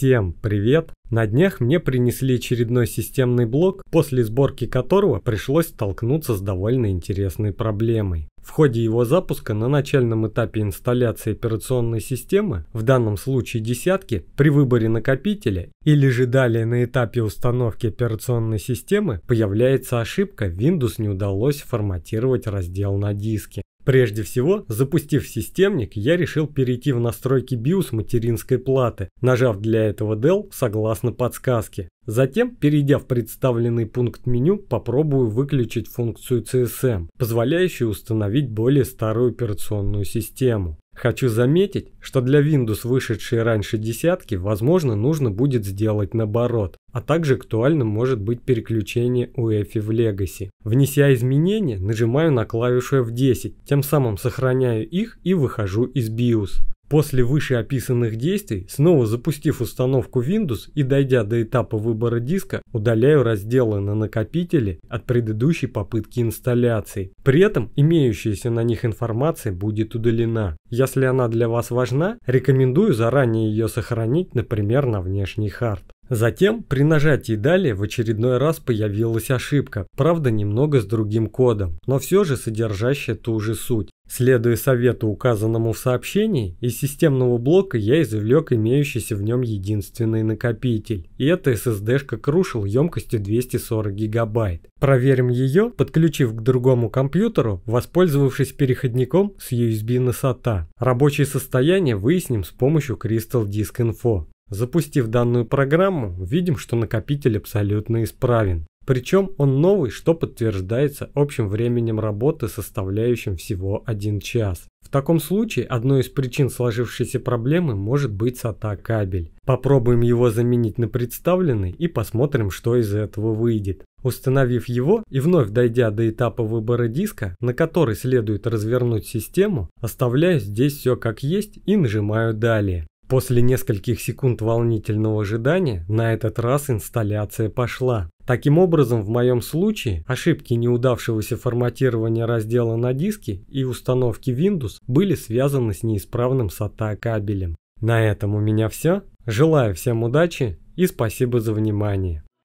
Всем привет! На днях мне принесли очередной системный блок, после сборки которого пришлось столкнуться с довольно интересной проблемой. В ходе его запуска на начальном этапе инсталляции операционной системы, в данном случае десятки, при выборе накопителя или же далее на этапе установки операционной системы появляется ошибка Windows не удалось форматировать раздел на диске. Прежде всего, запустив системник, я решил перейти в настройки BIOS материнской платы, нажав для этого Dell согласно подсказке. Затем, перейдя в представленный пункт меню, попробую выключить функцию CSM, позволяющую установить более старую операционную систему. Хочу заметить, что для Windows, вышедшей раньше десятки, возможно, нужно будет сделать наоборот, а также актуальным может быть переключение UEFI в Legacy. Внеся изменения, нажимаю на клавишу F10, тем самым сохраняю их и выхожу из BIOS. После вышеописанных действий, снова запустив установку Windows и дойдя до этапа выбора диска, удаляю разделы на накопители от предыдущей попытки инсталляции. При этом имеющаяся на них информация будет удалена. Если она для вас важна, рекомендую заранее ее сохранить, например, на внешний хард. Затем при нажатии «Далее» в очередной раз появилась ошибка, правда немного с другим кодом, но все же содержащая ту же суть. Следуя совету, указанному в сообщении, из системного блока я извлек имеющийся в нем единственный накопитель. И это SSD-шка Crucial емкостью 240 гигабайт. Проверим ее, подключив к другому компьютеру, воспользовавшись переходником с usb на SATA. А а. Рабочее состояние выясним с помощью Crystal Disk Info. Запустив данную программу, видим, что накопитель абсолютно исправен. Причем он новый, что подтверждается общим временем работы, составляющим всего 1 час. В таком случае одной из причин сложившейся проблемы может быть SATA кабель. Попробуем его заменить на представленный и посмотрим, что из этого выйдет. Установив его и вновь дойдя до этапа выбора диска, на который следует развернуть систему, оставляю здесь все как есть и нажимаю «Далее». После нескольких секунд волнительного ожидания на этот раз инсталляция пошла. Таким образом, в моем случае ошибки неудавшегося форматирования раздела на диске и установки Windows были связаны с неисправным SATA кабелем. На этом у меня все. Желаю всем удачи и спасибо за внимание.